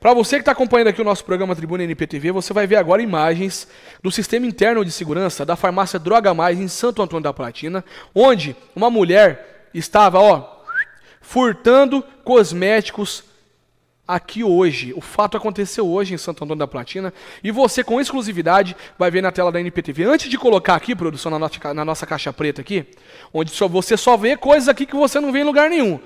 Para você que está acompanhando aqui o nosso programa Tribuna NPTV, você vai ver agora imagens do sistema interno de segurança da farmácia Droga Mais em Santo Antônio da Platina, onde uma mulher estava, ó, furtando cosméticos aqui hoje. O fato aconteceu hoje em Santo Antônio da Platina e você com exclusividade vai ver na tela da NPTV. Antes de colocar aqui, produção, na nossa, na nossa caixa preta aqui, onde só, você só vê coisas aqui que você não vê em lugar nenhum.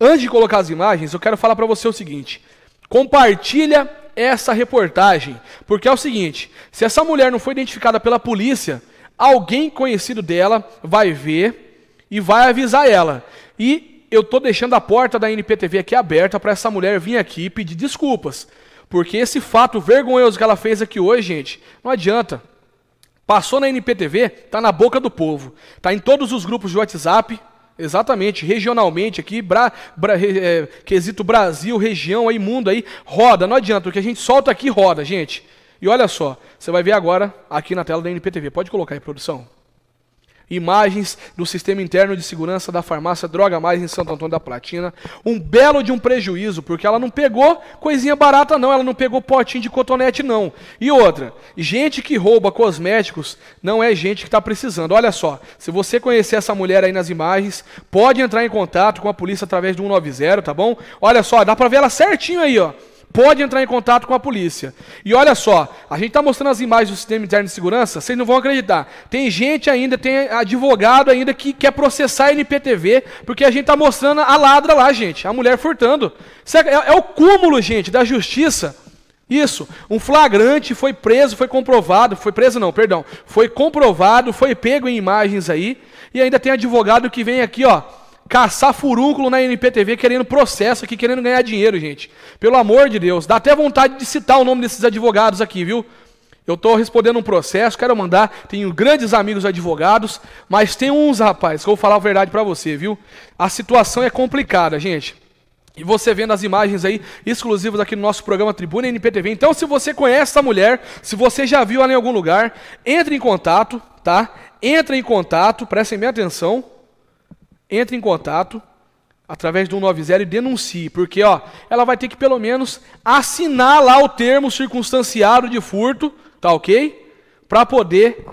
Antes de colocar as imagens, eu quero falar para você o seguinte: Compartilha essa reportagem, porque é o seguinte: se essa mulher não foi identificada pela polícia, alguém conhecido dela vai ver e vai avisar ela. E eu estou deixando a porta da NPTV aqui aberta para essa mulher vir aqui pedir desculpas, porque esse fato vergonhoso que ela fez aqui hoje, gente, não adianta. Passou na NPTV, tá na boca do povo, tá em todos os grupos de WhatsApp, Exatamente, regionalmente aqui, bra, bra, é, quesito Brasil, região aí, mundo aí, roda, não adianta, o que a gente solta aqui roda, gente. E olha só, você vai ver agora aqui na tela da NPTV. Pode colocar aí, produção imagens do sistema interno de segurança da farmácia Droga Mais em Santo Antônio da Platina. Um belo de um prejuízo, porque ela não pegou coisinha barata, não. Ela não pegou potinho de cotonete, não. E outra, gente que rouba cosméticos não é gente que está precisando. Olha só, se você conhecer essa mulher aí nas imagens, pode entrar em contato com a polícia através do 190, tá bom? Olha só, dá para ver ela certinho aí, ó pode entrar em contato com a polícia. E olha só, a gente está mostrando as imagens do sistema interno de segurança, vocês não vão acreditar. Tem gente ainda, tem advogado ainda que quer processar a NPTV, porque a gente está mostrando a ladra lá, gente, a mulher furtando. É, é o cúmulo, gente, da justiça. Isso, um flagrante foi preso, foi comprovado, foi preso não, perdão, foi comprovado, foi pego em imagens aí, e ainda tem advogado que vem aqui, ó, caçar furúnculo na NPTV querendo processo aqui, querendo ganhar dinheiro, gente. Pelo amor de Deus, dá até vontade de citar o nome desses advogados aqui, viu? Eu estou respondendo um processo, quero mandar. Tenho grandes amigos advogados, mas tem uns, rapaz, que eu vou falar a verdade para você, viu? A situação é complicada, gente. E você vendo as imagens aí, exclusivas aqui no nosso programa Tribuna NPTV. Então, se você conhece essa mulher, se você já viu ela em algum lugar, entre em contato, tá? Entre em contato, prestem bem atenção entre em contato através do 190 e denuncie, porque ó, ela vai ter que pelo menos assinar lá o termo circunstanciado de furto, tá ok? Para poder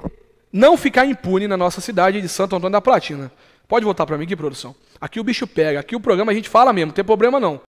não ficar impune na nossa cidade de Santo Antônio da Platina. Pode voltar para mim aqui, produção. Aqui o bicho pega, aqui o programa a gente fala mesmo, não tem problema não.